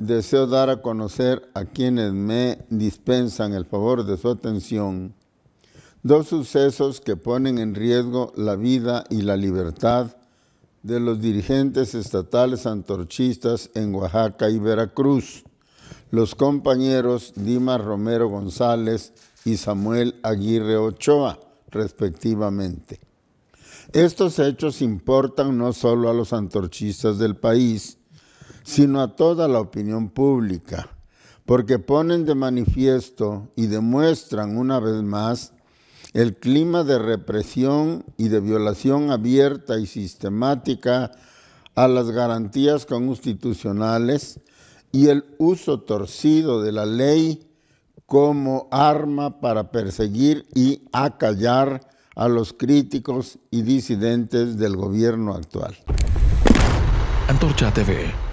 deseo dar a conocer a quienes me dispensan el favor de su atención dos sucesos que ponen en riesgo la vida y la libertad de los dirigentes estatales antorchistas en Oaxaca y Veracruz, los compañeros Dimas Romero González y Samuel Aguirre Ochoa, respectivamente. Estos hechos importan no solo a los antorchistas del país, sino a toda la opinión pública, porque ponen de manifiesto y demuestran una vez más el clima de represión y de violación abierta y sistemática a las garantías constitucionales y el uso torcido de la ley como arma para perseguir y acallar a los críticos y disidentes del gobierno actual. Antorcha TV.